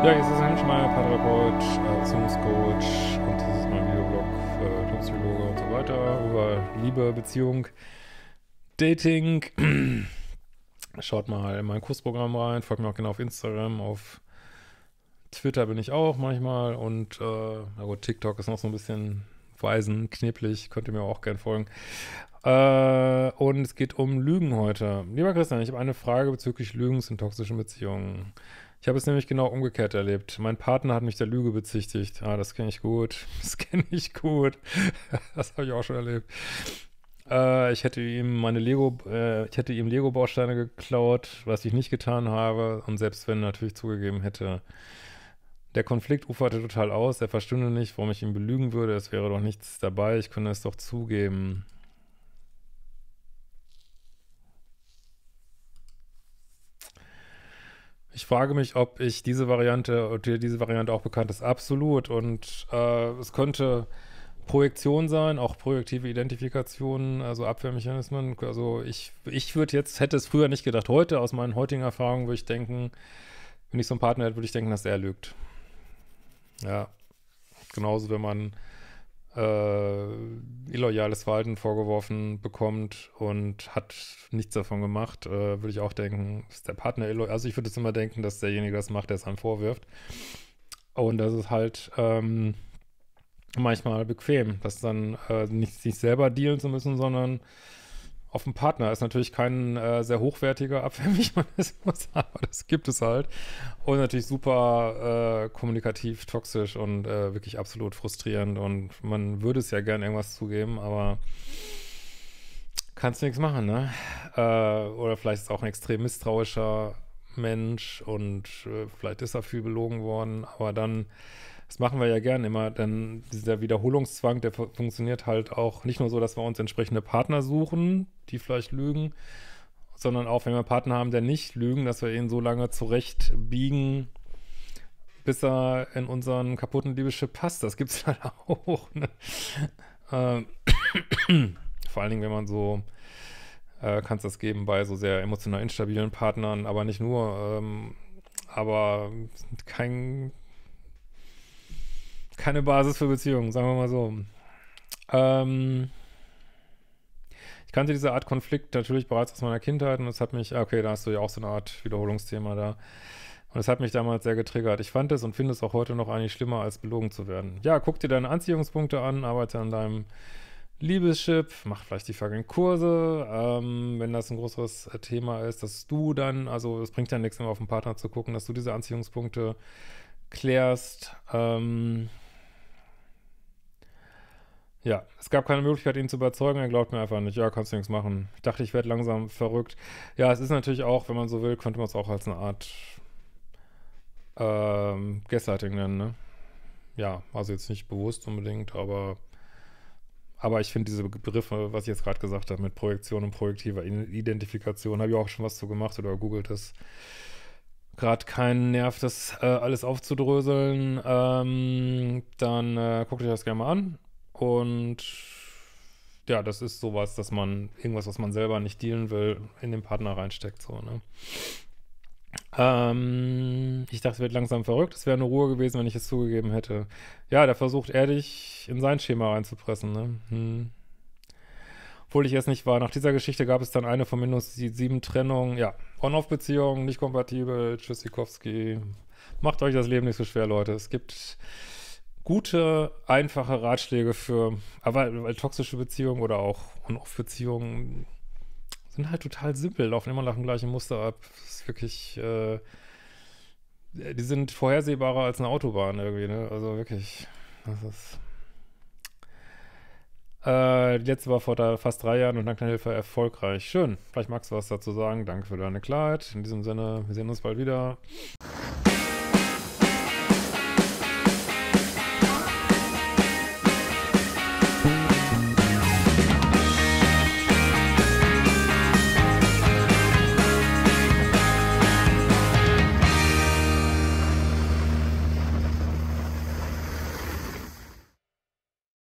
Ja, hier ist es Henschmeier, Paartherapeut, Erziehungscoach und das ist mein Videoblog für Psychologe und so weiter über Liebe, Beziehung, Dating. Schaut mal in mein Kursprogramm rein, folgt mir auch genau auf Instagram, auf Twitter bin ich auch manchmal und äh, na gut, TikTok ist noch so ein bisschen weisen, kneblig, könnt ihr mir auch gerne folgen. Äh, und es geht um Lügen heute. Lieber Christian, ich habe eine Frage bezüglich Lügens in toxischen Beziehungen. Ich habe es nämlich genau umgekehrt erlebt. Mein Partner hat mich der Lüge bezichtigt. Ah, das kenne ich gut. Das kenne ich gut. Das habe ich auch schon erlebt. Äh, ich hätte ihm meine Lego, äh, ich hätte ihm Lego-Bausteine geklaut, was ich nicht getan habe und selbst wenn natürlich zugegeben hätte. Der Konflikt uferte total aus. Er verstünde nicht, warum ich ihn belügen würde. Es wäre doch nichts dabei. Ich könnte es doch zugeben. Ich frage mich, ob ich diese Variante, ob diese Variante auch bekannt ist. Absolut. Und äh, es könnte Projektion sein, auch projektive Identifikationen, also Abwehrmechanismen. Also ich, ich würde jetzt, hätte es früher nicht gedacht, heute aus meinen heutigen Erfahrungen würde ich denken, wenn ich so einen Partner hätte, würde ich denken, dass er lügt. Ja. Genauso, wenn man äh, illoyales Verhalten vorgeworfen bekommt und hat nichts davon gemacht, äh, würde ich auch denken, ist der Partner illoyal. Also ich würde es immer denken, dass derjenige das macht, der es einem vorwirft. Und das ist halt ähm, manchmal bequem, dass dann äh, nicht sich selber dealen zu müssen, sondern auf dem Partner ist natürlich kein äh, sehr hochwertiger Abwehrmechanismus, aber das gibt es halt. Und natürlich super äh, kommunikativ, toxisch und äh, wirklich absolut frustrierend. Und man würde es ja gern irgendwas zugeben, aber kannst du nichts machen, ne? Äh, oder vielleicht ist es auch ein extrem misstrauischer Mensch und äh, vielleicht ist er viel belogen worden, aber dann, das machen wir ja gern immer, denn dieser Wiederholungszwang, der funktioniert halt auch nicht nur so, dass wir uns entsprechende Partner suchen, die vielleicht lügen, sondern auch, wenn wir einen Partner haben, der nicht lügen, dass wir ihn so lange zurechtbiegen, bis er in unseren kaputten Liebeschiff passt. Das gibt es halt auch. Ne? Ähm, vor allen Dingen, wenn man so äh, kann es das geben bei so sehr emotional instabilen Partnern, aber nicht nur. Ähm, aber kein, keine Basis für Beziehungen, sagen wir mal so. Ähm, ich kannte diese Art Konflikt natürlich bereits aus meiner Kindheit und es hat mich, okay, da hast du ja auch so eine Art Wiederholungsthema da. Und es hat mich damals sehr getriggert. Ich fand es und finde es auch heute noch eigentlich schlimmer, als belogen zu werden. Ja, guck dir deine Anziehungspunkte an, arbeite an deinem Liebeschip, mach vielleicht die fucking Kurse, ähm, wenn das ein größeres äh, Thema ist, dass du dann, also es bringt ja nichts, immer auf den Partner zu gucken, dass du diese Anziehungspunkte klärst. Ähm, ja, es gab keine Möglichkeit, ihn zu überzeugen. Er glaubt mir einfach nicht. Ja, kannst du nichts machen. Ich dachte, ich werde langsam verrückt. Ja, es ist natürlich auch, wenn man so will, könnte man es auch als eine Art ähm, Gaslighting nennen, ne? Ja, also jetzt nicht bewusst unbedingt, aber aber ich finde diese Begriffe, was ich jetzt gerade gesagt habe, mit Projektion und projektiver Identifikation, habe ich auch schon was zu gemacht oder googelt das. Gerade keinen Nerv, das äh, alles aufzudröseln. Ähm, dann äh, guckt euch das gerne mal an. Und ja, das ist sowas, dass man irgendwas, was man selber nicht dealen will, in den Partner reinsteckt. So, ne? Ähm, ich dachte, es wird langsam verrückt. Es wäre eine Ruhe gewesen, wenn ich es zugegeben hätte. Ja, da versucht er dich in sein Schema reinzupressen, ne? Hm. Obwohl ich es nicht war. Nach dieser Geschichte gab es dann eine von minus sieben Trennungen. Ja, On-Off-Beziehung, nicht kompatibel. Tschüssikowski. Macht euch das Leben nicht so schwer, Leute. Es gibt gute, einfache Ratschläge für aber, toxische Beziehungen oder auch On-Off-Beziehungen sind halt total simpel, laufen immer nach dem gleichen Muster ab. Das ist wirklich, äh, die sind vorhersehbarer als eine Autobahn irgendwie, ne? Also wirklich, das ist. Äh, jetzt war vor da fast drei Jahren und dank der Hilfe erfolgreich. Schön. Vielleicht magst du was dazu sagen. Danke für deine Klarheit. In diesem Sinne, wir sehen uns bald wieder.